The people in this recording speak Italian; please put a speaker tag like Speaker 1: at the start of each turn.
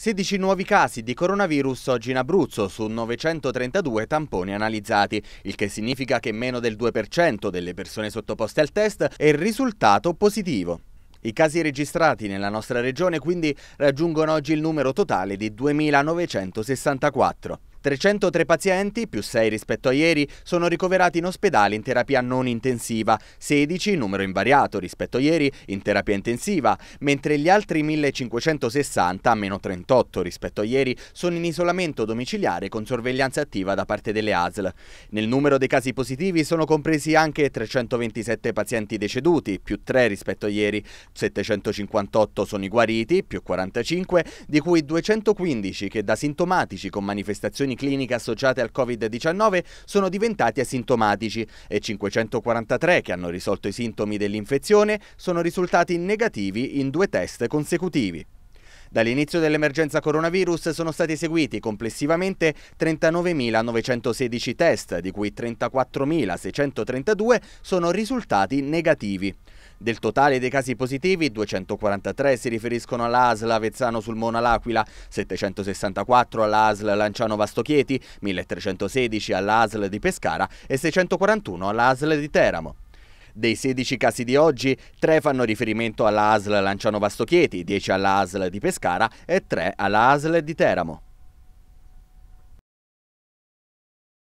Speaker 1: 16 nuovi casi di coronavirus oggi in Abruzzo su 932 tamponi analizzati, il che significa che meno del 2% delle persone sottoposte al test è il risultato positivo. I casi registrati nella nostra regione quindi raggiungono oggi il numero totale di 2.964. 303 pazienti, più 6 rispetto a ieri, sono ricoverati in ospedale in terapia non intensiva, 16 numero invariato rispetto a ieri in terapia intensiva, mentre gli altri 1560, meno 38 rispetto a ieri, sono in isolamento domiciliare con sorveglianza attiva da parte delle ASL. Nel numero dei casi positivi sono compresi anche 327 pazienti deceduti, più 3 rispetto a ieri, 758 sono i guariti, più 45, di cui 215 che da sintomatici con manifestazioni complicazioni cliniche associate al Covid-19 sono diventati asintomatici e 543 che hanno risolto i sintomi dell'infezione sono risultati negativi in due test consecutivi. Dall'inizio dell'emergenza coronavirus sono stati eseguiti complessivamente 39.916 test, di cui 34.632 sono risultati negativi. Del totale dei casi positivi, 243 si riferiscono alla ASL Avezzano sul Sulmona L'Aquila, 764 alla ASL Lanciano Vastochieti, 1316 alla ASL di Pescara e 641 alla ASL di Teramo. Dei 16 casi di oggi, 3 fanno riferimento alla ASL Lanciano Vastochieti, 10 alla ASL di Pescara e 3 alla ASL di Teramo.